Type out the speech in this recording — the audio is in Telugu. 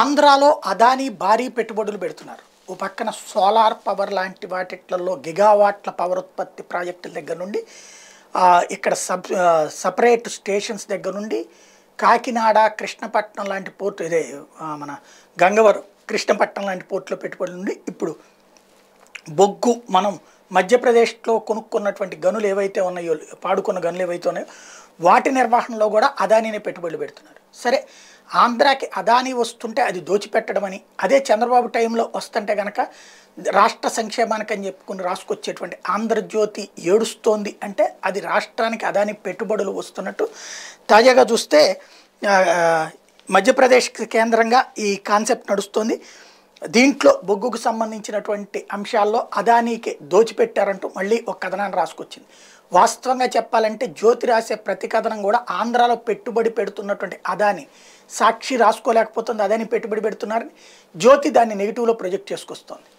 ఆంధ్రాలో అదానీ భారీ పెట్టుబడులు పెడుతున్నారు ఓ పక్కన సోలార్ పవర్ లాంటి వాటిలలో గిగావాట్ల పవర్ ఉత్పత్తి ప్రాజెక్టుల దగ్గర నుండి ఇక్కడ సబ్ సపరేట్ స్టేషన్స్ దగ్గర నుండి కాకినాడ కృష్ణపట్నం లాంటి పోర్టు ఇదే మన గంగవరం కృష్ణపట్నం లాంటి పోర్టులో పెట్టుబడి నుండి ఇప్పుడు బొగ్గు మనం మధ్యప్రదేశ్లో కొనుక్కున్నటువంటి గనులు ఏవైతే ఉన్నాయో పాడుకున్న గనులు ఏవైతే ఉన్నాయో వాటి నిర్వహణలో కూడా అదానీనే పెట్టుబడులు పెడుతున్నారు సరే ఆంధ్రాకి అదానీ వస్తుంటే అది దోచిపెట్టడం అని అదే చంద్రబాబు టైంలో వస్తుంటే కనుక రాష్ట్ర సంక్షేమానికి అని చెప్పుకుని రాసుకొచ్చేటువంటి ఆంధ్రజ్యోతి ఏడుస్తోంది అంటే అది రాష్ట్రానికి అదాని పెట్టుబడులు వస్తున్నట్టు తాజాగా చూస్తే మధ్యప్రదేశ్ కేంద్రంగా ఈ కాన్సెప్ట్ నడుస్తుంది దీంట్లో బొగ్గుకు సంబంధించినటువంటి అంశాల్లో అదానీకి దోచిపెట్టారంటూ మళ్ళీ ఒక కథనాన్ని రాసుకొచ్చింది వాస్తవంగా చెప్పాలంటే జ్యోతి రాసే ప్రతి కథనం కూడా ఆంధ్రాలో పెట్టుబడి పెడుతున్నటువంటి అదాని సాక్షి రాసుకోలేకపోతుంది అదాని పెట్టుబడి పెడుతున్నారని జ్యోతి దాన్ని నెగిటివ్లో ప్రొజెక్ట్ చేసుకొస్తోంది